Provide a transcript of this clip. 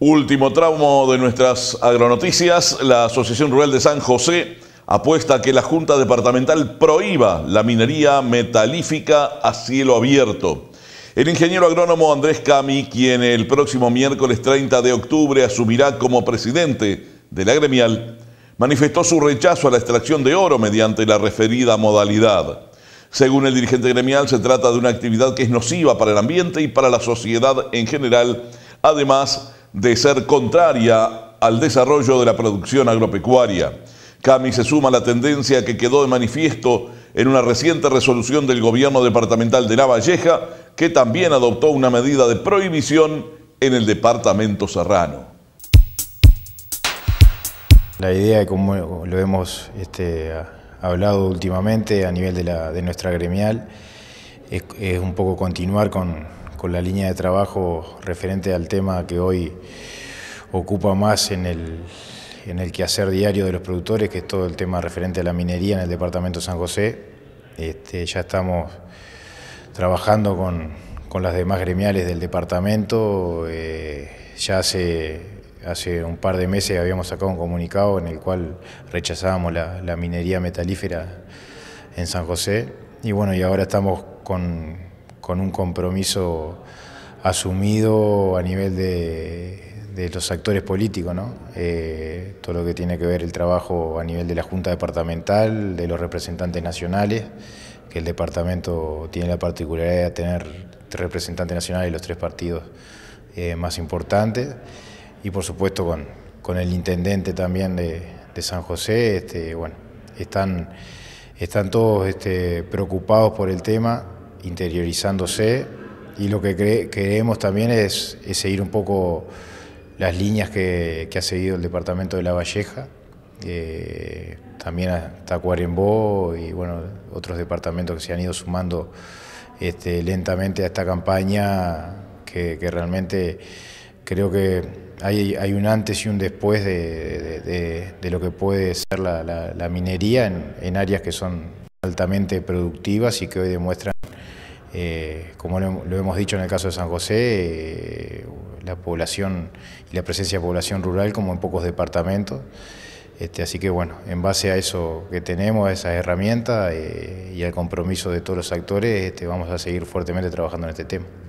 Último tramo de nuestras agronoticias, la Asociación Rural de San José apuesta que la Junta Departamental prohíba la minería metalífica a cielo abierto. El ingeniero agrónomo Andrés Cami, quien el próximo miércoles 30 de octubre asumirá como presidente de la gremial, manifestó su rechazo a la extracción de oro mediante la referida modalidad. Según el dirigente gremial, se trata de una actividad que es nociva para el ambiente y para la sociedad en general, además de ser contraria al desarrollo de la producción agropecuaria. Cami se suma a la tendencia que quedó de manifiesto en una reciente resolución del gobierno departamental de Valleja, que también adoptó una medida de prohibición en el departamento serrano. La idea, como lo hemos este, hablado últimamente a nivel de, nuestra gremial, es, un poco continuar con, con la línea de trabajo referente al tema que hoy ocupa más en el, quehacer diario de los productores, que es todo el tema referente a la minería en el departamento de San José. Este, ya estamos trabajando con, las demás gremiales del departamento. Eh, ya hace, hace un par de meses habíamos sacado un comunicado en el cual rechazábamos la, la minería metalífera en San José. Y bueno, y ahora estamos con, con un compromiso asumido a nivel de, los actores políticos, eh, todo lo que tiene que ver el trabajo a nivel de la Junta Departamental, de los representantes nacionales, que el departamento tiene la particularidad de tener representantes nacionales de los tres partidos eh, más importantes, y por supuesto con, con el intendente también de, San José, este, bueno, están, están todos este, preocupados por el tema interiorizándose y lo que queremos también es, seguir un poco las líneas que, ha seguido el departamento de La Valleja, también hasta Cuarembó y bueno, otros departamentos que se han ido sumando este, lentamente a esta campaña que, realmente creo que hay, un antes y un después de, lo que puede ser la, minería en áreas que son altamente productivas y que hoy demuestran eh, como lo, hemos dicho en el caso de San José, eh, la población y la presencia de población rural como en pocos departamentos. Este, así que bueno, en base a eso que tenemos, a esas herramientas eh, y al compromiso de todos los actores, este, vamos a seguir fuertemente trabajando en este tema.